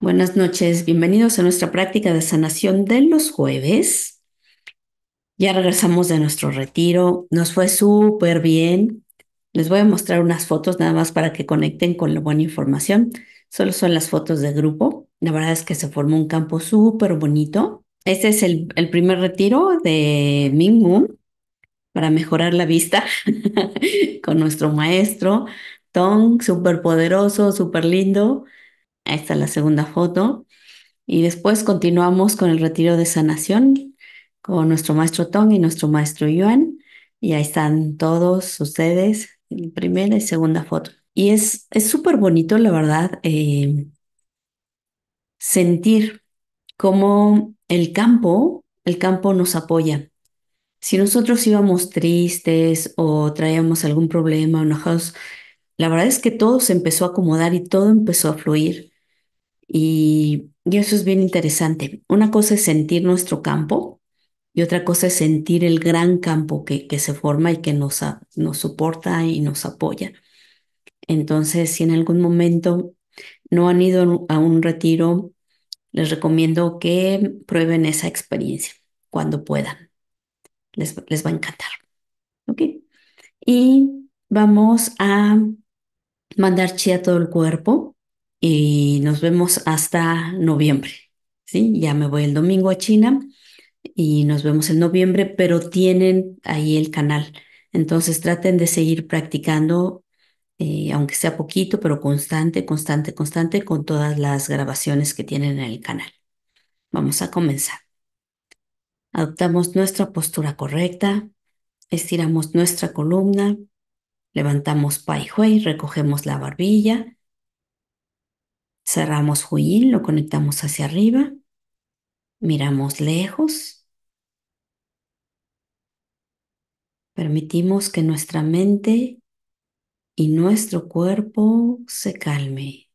Buenas noches, bienvenidos a nuestra práctica de sanación de los jueves. Ya regresamos de nuestro retiro, nos fue súper bien. Les voy a mostrar unas fotos nada más para que conecten con la buena información. Solo son las fotos de grupo. La verdad es que se formó un campo súper bonito. Este es el, primer retiro de Moon para mejorar la vista con nuestro maestro Tong, súper poderoso, súper lindo. Ahí está la segunda foto. Y después continuamos con el retiro de sanación con nuestro maestro Tong y nuestro maestro Yuan. Y ahí están todos ustedes, en primera y segunda foto. Y es súper bonito, la verdad, eh, sentir cómo el campo, el campo nos apoya. Si nosotros íbamos tristes o traíamos algún problema o enojados, la verdad es que todo se empezó a acomodar y todo empezó a fluir. Y, eso es bien interesante. Una cosa es sentir nuestro campo y otra cosa es sentir el gran campo que, que se forma y que nos, nos soporta y nos apoya. Entonces, si en algún momento no han ido a un retiro, les recomiendo que prueben esa experiencia cuando puedan. Les, les va a encantar. ¿Ok? Y vamos a mandar chi a todo el cuerpo y nos vemos hasta noviembre. ¿sí? Ya me voy el domingo a China y nos vemos en noviembre, pero tienen ahí el canal. Entonces traten de seguir practicando, eh, aunque sea poquito, pero constante, constante, constante con todas las grabaciones que tienen en el canal. Vamos a comenzar. Adoptamos nuestra postura correcta, estiramos nuestra columna, levantamos pai recogemos la barbilla Cerramos Huyin, lo conectamos hacia arriba, miramos lejos, permitimos que nuestra mente y nuestro cuerpo se calme.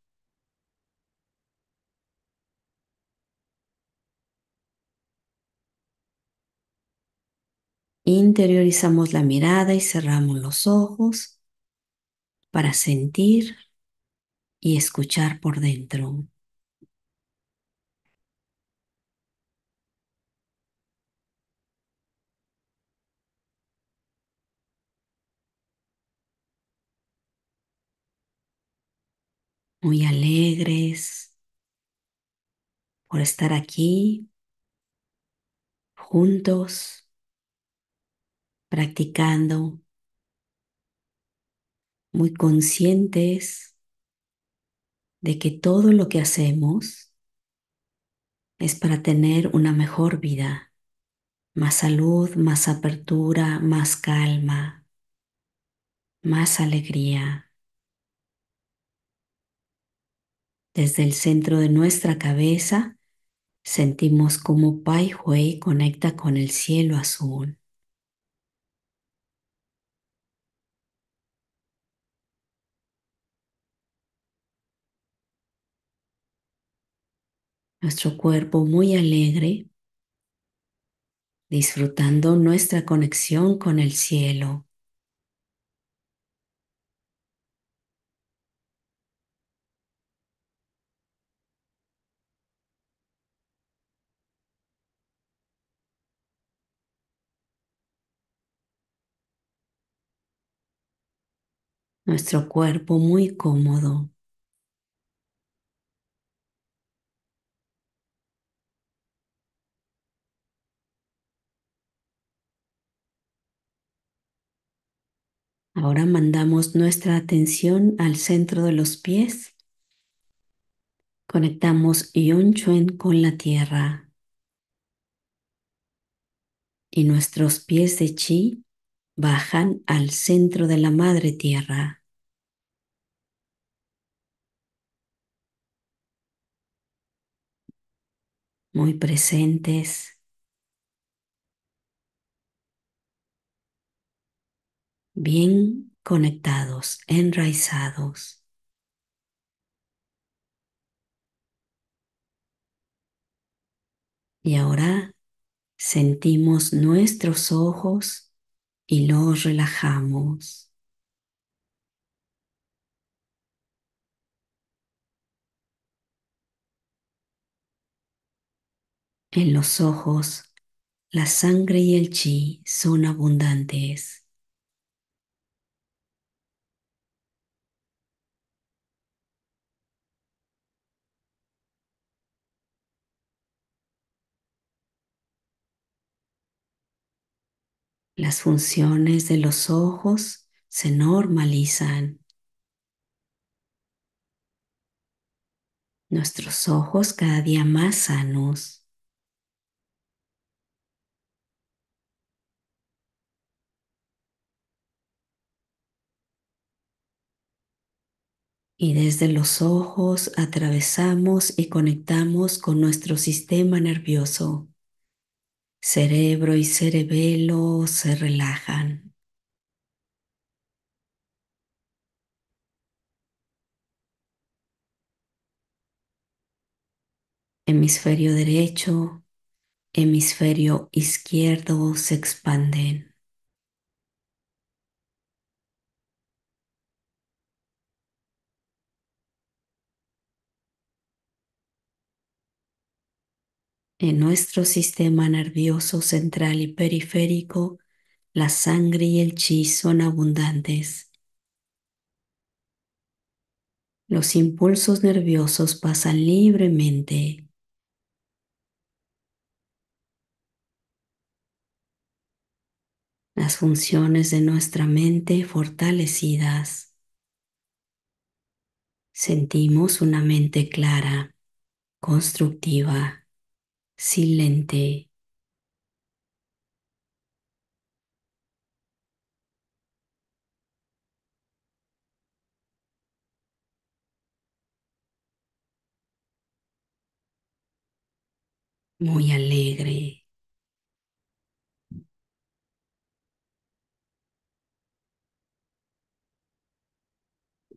Interiorizamos la mirada y cerramos los ojos para sentir y escuchar por dentro. Muy alegres por estar aquí juntos, practicando, muy conscientes de que todo lo que hacemos es para tener una mejor vida, más salud, más apertura, más calma, más alegría. Desde el centro de nuestra cabeza sentimos como Pai Hui conecta con el cielo azul. nuestro cuerpo muy alegre, disfrutando nuestra conexión con el cielo. Nuestro cuerpo muy cómodo. Ahora mandamos nuestra atención al centro de los pies. Conectamos chuen con la tierra. Y nuestros pies de chi bajan al centro de la madre tierra. Muy presentes. bien conectados, enraizados. Y ahora sentimos nuestros ojos y los relajamos. En los ojos, la sangre y el chi son abundantes. Las funciones de los ojos se normalizan. Nuestros ojos cada día más sanos. Y desde los ojos atravesamos y conectamos con nuestro sistema nervioso. Cerebro y cerebelo se relajan. Hemisferio derecho, hemisferio izquierdo se expanden. En nuestro sistema nervioso central y periférico, la sangre y el chi son abundantes. Los impulsos nerviosos pasan libremente. Las funciones de nuestra mente fortalecidas. Sentimos una mente clara, constructiva silente. muy alegre.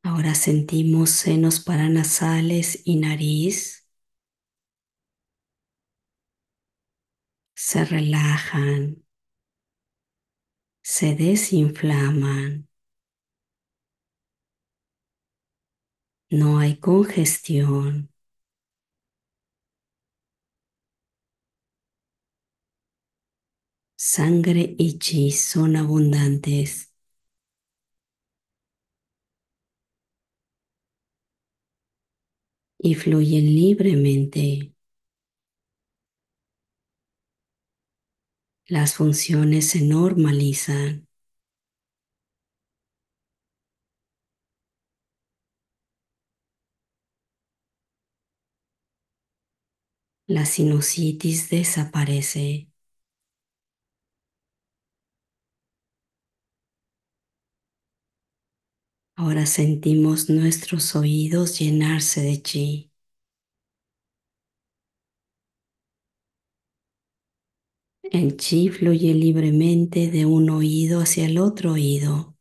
Ahora sentimos senos paranasales y nariz. se relajan, se desinflaman. No hay congestión. Sangre y chi son abundantes. Y fluyen libremente. las funciones se normalizan. La sinusitis desaparece. Ahora sentimos nuestros oídos llenarse de chi. El chi fluye libremente de un oído hacia el otro oído,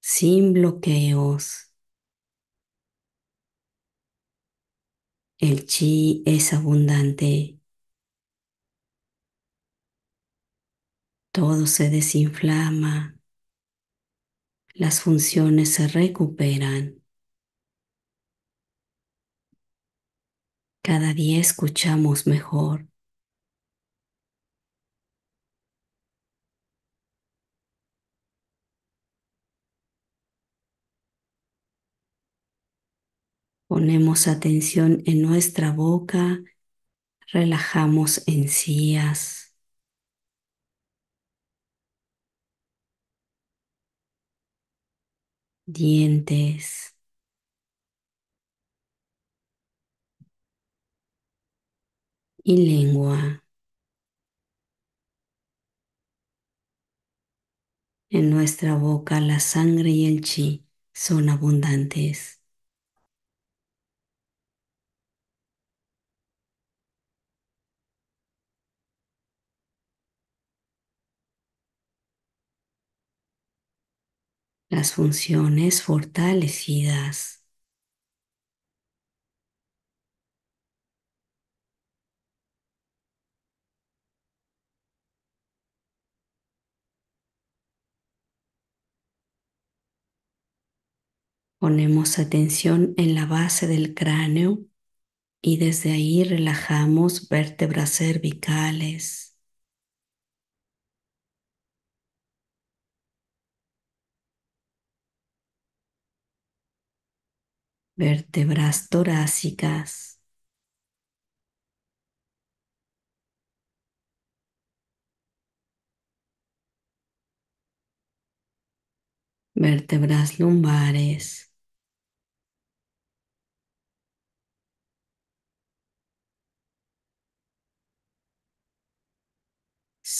sin bloqueos. El chi es abundante. Todo se desinflama. Las funciones se recuperan. Cada día escuchamos mejor. Ponemos atención en nuestra boca, relajamos encías. dientes, y lengua. En nuestra boca la sangre y el chi son abundantes. las funciones fortalecidas. Ponemos atención en la base del cráneo y desde ahí relajamos vértebras cervicales. vértebras torácicas. vértebras lumbares.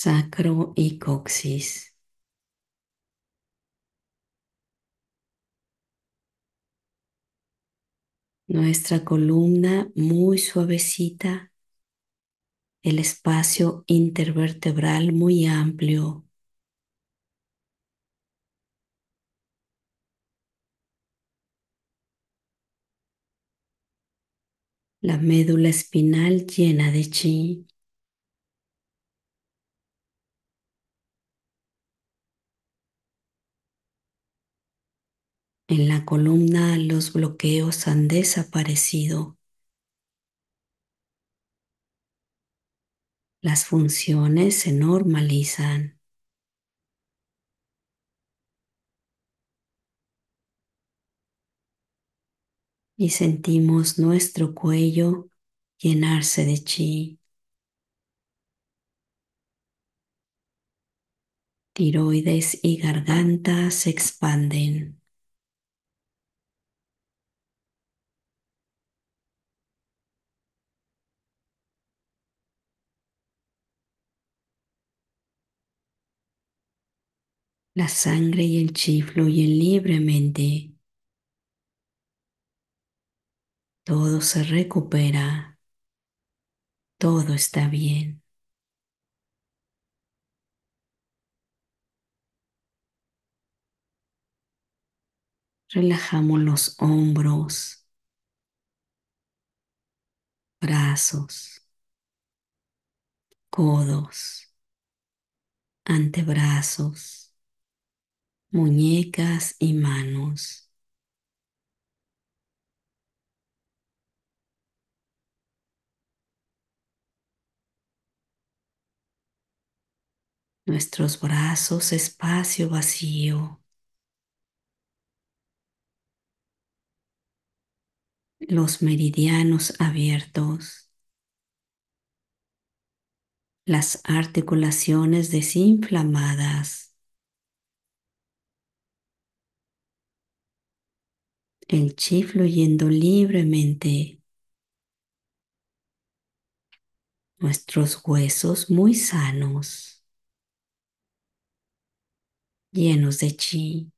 sacro y coxis. nuestra columna muy suavecita, el espacio intervertebral muy amplio. La médula espinal llena de chi. En la columna los bloqueos han desaparecido. Las funciones se normalizan. Y sentimos nuestro cuello llenarse de chi. Tiroides y garganta se expanden. La sangre y el chi fluyen libremente. Todo se recupera. Todo está bien. Relajamos los hombros, brazos, codos, antebrazos muñecas y manos. Nuestros brazos, espacio vacío. Los meridianos abiertos. Las articulaciones desinflamadas. el chi fluyendo libremente. Nuestros huesos muy sanos, llenos de chi.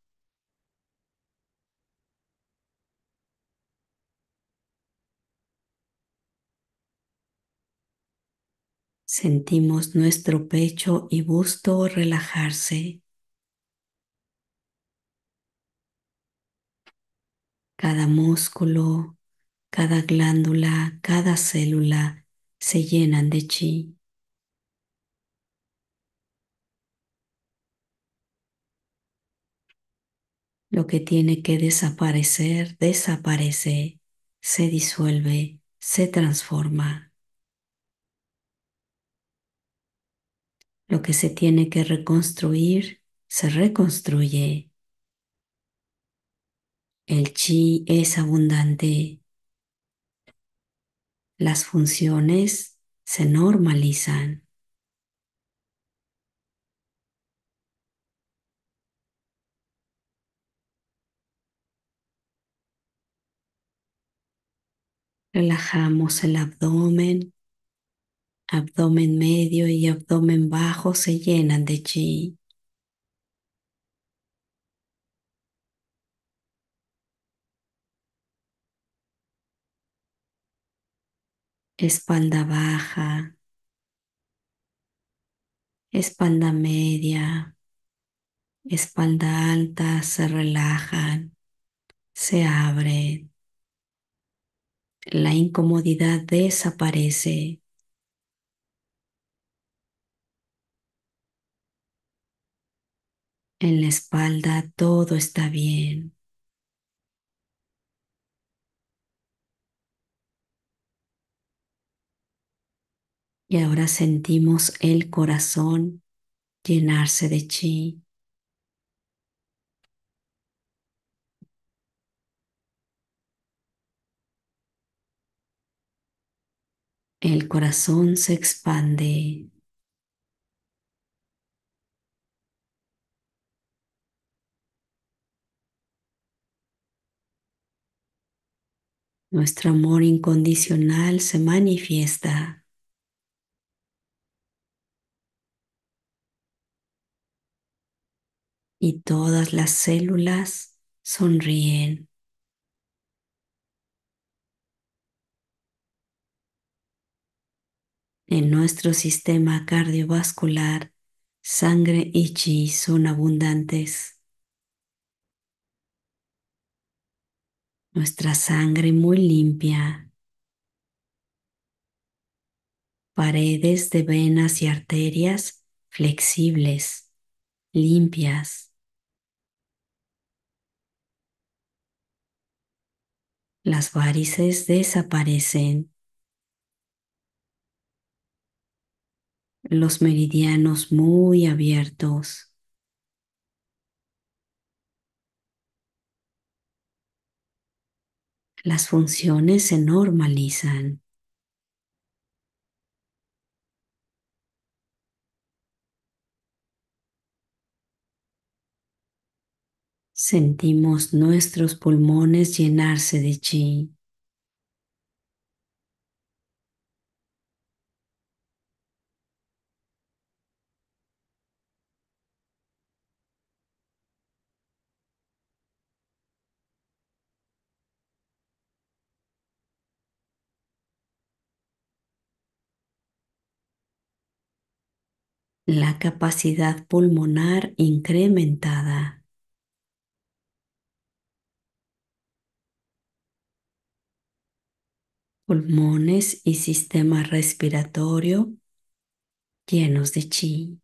Sentimos nuestro pecho y busto relajarse. Cada músculo, cada glándula, cada célula se llenan de chi. Lo que tiene que desaparecer, desaparece, se disuelve, se transforma. Lo que se tiene que reconstruir, se reconstruye, el chi es abundante. Las funciones se normalizan. Relajamos el abdomen, abdomen medio y abdomen bajo se llenan de chi. espalda baja, espalda media, espalda alta se relajan, se abren. La incomodidad desaparece. En la espalda todo está bien. Y ahora sentimos el corazón llenarse de chi. El corazón se expande. Nuestro amor incondicional se manifiesta. y todas las células sonríen. En nuestro sistema cardiovascular, sangre y chi son abundantes. Nuestra sangre muy limpia. Paredes de venas y arterias flexibles, limpias. Las varices desaparecen. Los meridianos muy abiertos. Las funciones se normalizan. Sentimos nuestros pulmones llenarse de chi. la capacidad pulmonar incrementada. pulmones y sistema respiratorio llenos de chi.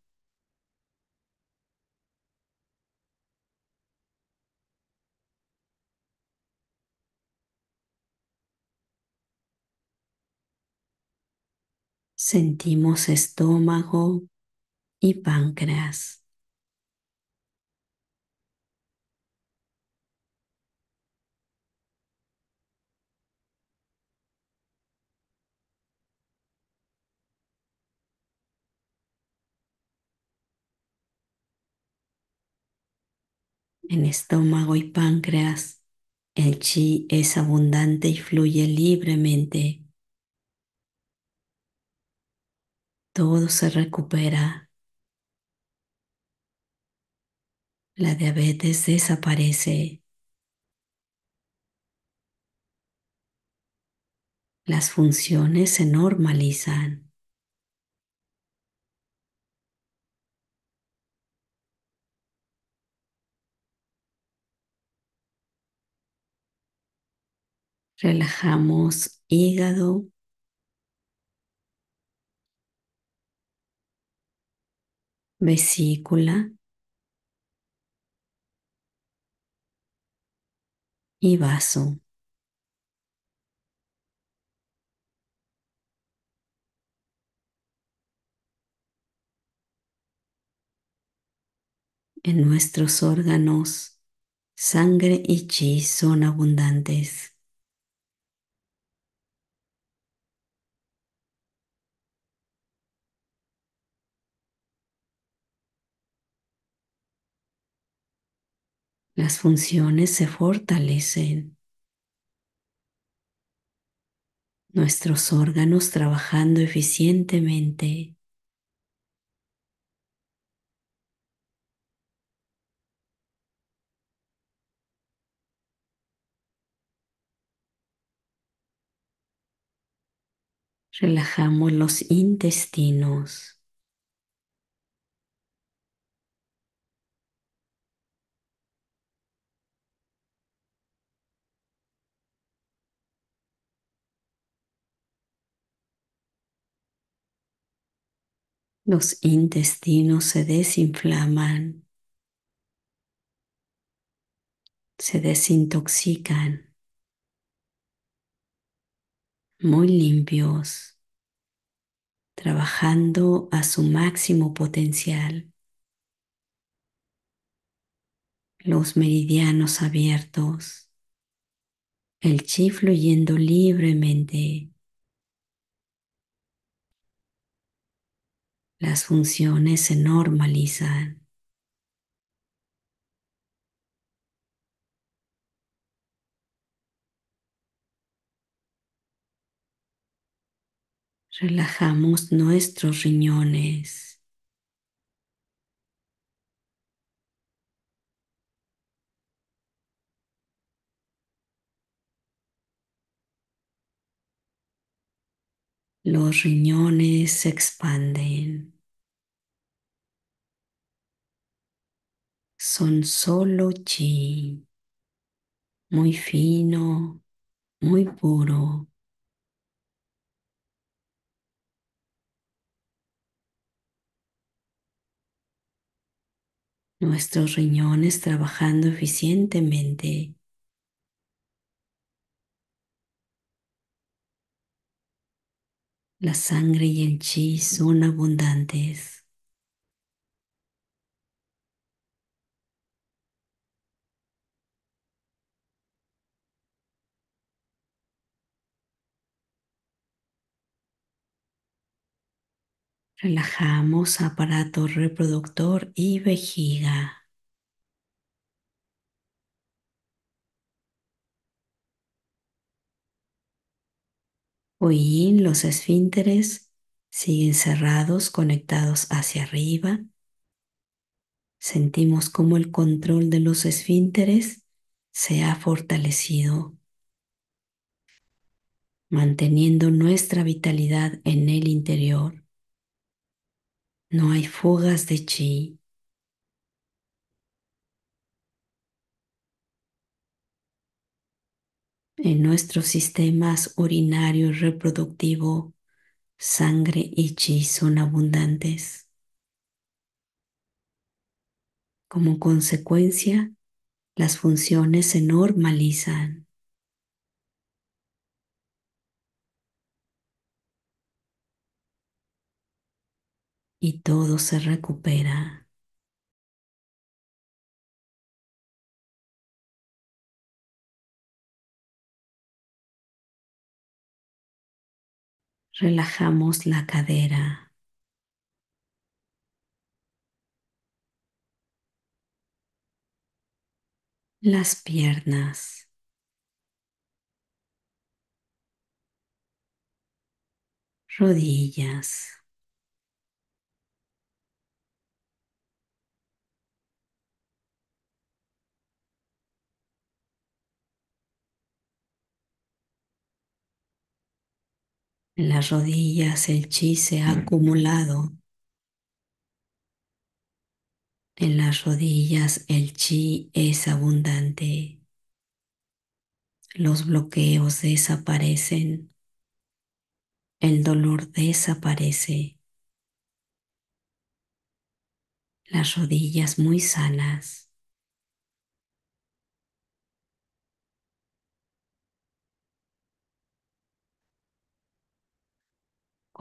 Sentimos estómago y páncreas. en estómago y páncreas. El chi es abundante y fluye libremente. Todo se recupera. La diabetes desaparece. Las funciones se normalizan. Relajamos hígado. vesícula y vaso. En nuestros órganos, sangre y chi son abundantes. Las funciones se fortalecen. Nuestros órganos trabajando eficientemente. Relajamos los intestinos. Los intestinos se desinflaman, se desintoxican, muy limpios, trabajando a su máximo potencial. Los meridianos abiertos, el chi fluyendo libremente. las funciones se normalizan. Relajamos nuestros riñones. Los riñones se expanden. Son solo chi, muy fino, muy puro. Nuestros riñones trabajando eficientemente La sangre y el chi son abundantes. Relajamos aparato reproductor y vejiga. Hoy los esfínteres siguen cerrados, conectados hacia arriba. Sentimos como el control de los esfínteres se ha fortalecido, manteniendo nuestra vitalidad en el interior. No hay fugas de chi. en nuestros sistemas urinario y reproductivo, sangre y chi son abundantes. Como consecuencia, las funciones se normalizan. Y todo se recupera. relajamos la cadera. Las piernas. Rodillas. En las rodillas el chi se ha mm. acumulado. En las rodillas el chi es abundante. Los bloqueos desaparecen. El dolor desaparece. Las rodillas muy sanas.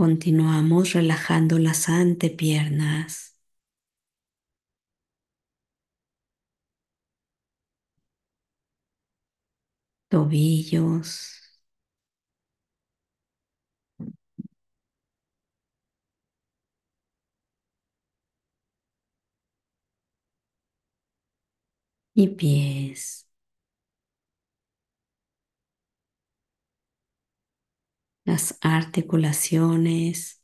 Continuamos relajando las antepiernas. tobillos, y pies. las articulaciones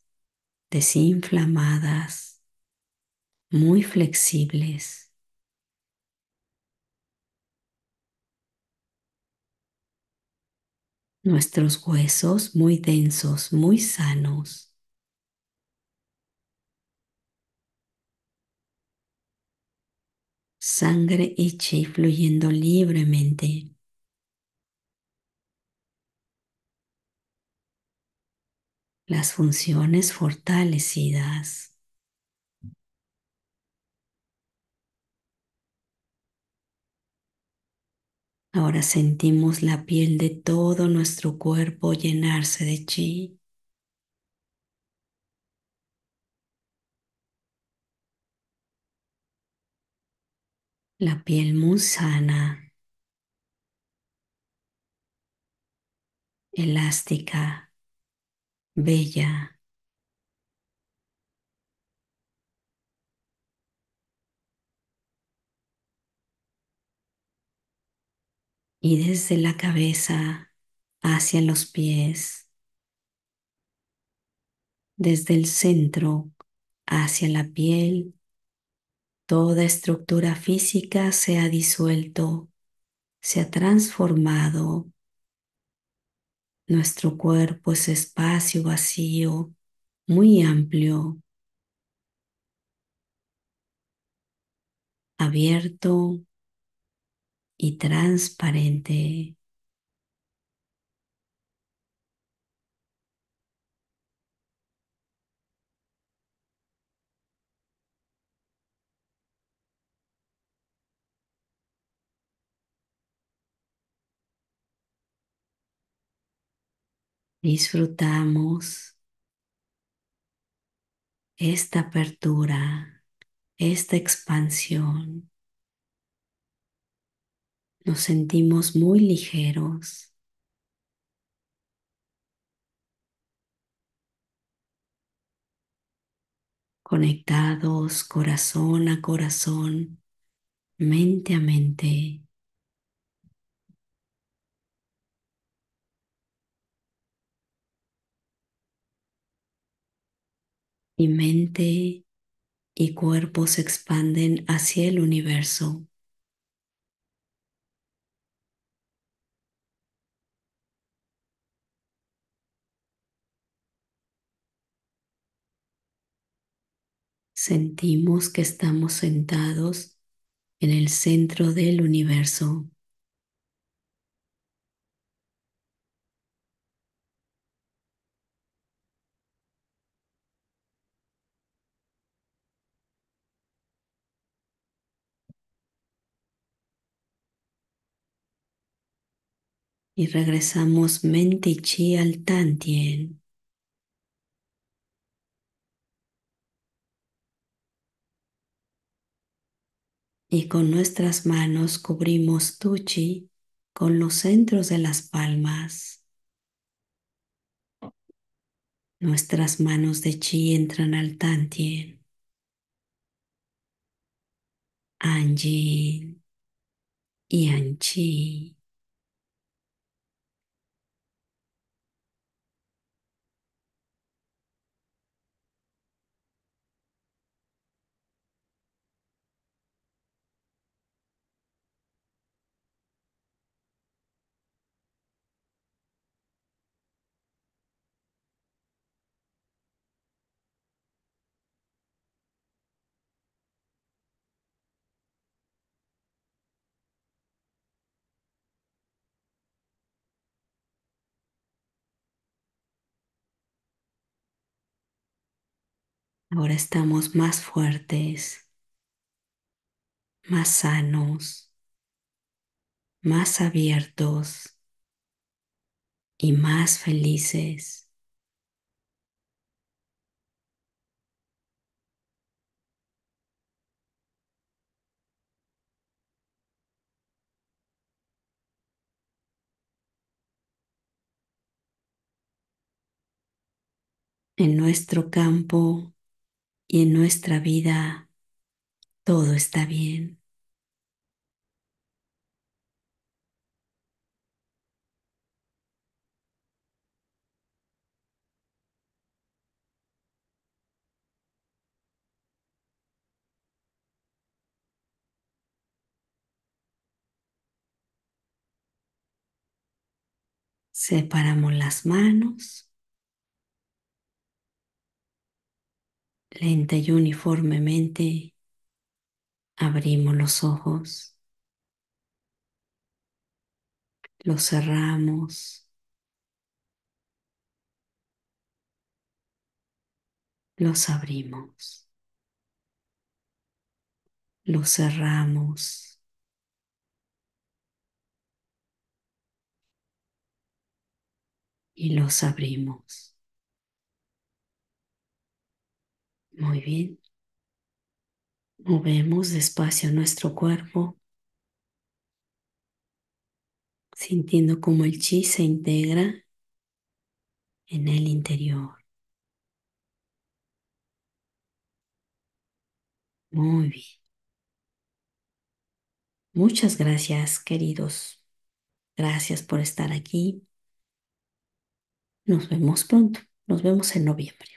desinflamadas, muy flexibles. Nuestros huesos muy densos, muy sanos. Sangre y fluyendo libremente. las funciones fortalecidas. Ahora sentimos la piel de todo nuestro cuerpo llenarse de chi. La piel muy sana, elástica bella. Y desde la cabeza hacia los pies, desde el centro hacia la piel, toda estructura física se ha disuelto, se ha transformado nuestro cuerpo es espacio vacío, muy amplio, abierto y transparente. Disfrutamos esta apertura, esta expansión. Nos sentimos muy ligeros. conectados corazón a corazón, mente a mente. Y mente y cuerpo se expanden hacia el universo. Sentimos que estamos sentados en el centro del universo. y regresamos mente chi al Tantien. Y con nuestras manos cubrimos tu chi con los centros de las palmas. Nuestras manos de chi entran al Tantien. Anji y Anchi. Ahora estamos más fuertes, más sanos, más abiertos y más felices. en nuestro campo y en nuestra vida todo está bien. Separamos las manos. lenta y uniformemente abrimos los ojos, los cerramos, los abrimos, los cerramos. Y los abrimos. Muy bien. Movemos despacio nuestro cuerpo, sintiendo cómo el chi se integra en el interior. Muy bien. Muchas gracias, queridos. Gracias por estar aquí. Nos vemos pronto. Nos vemos en noviembre.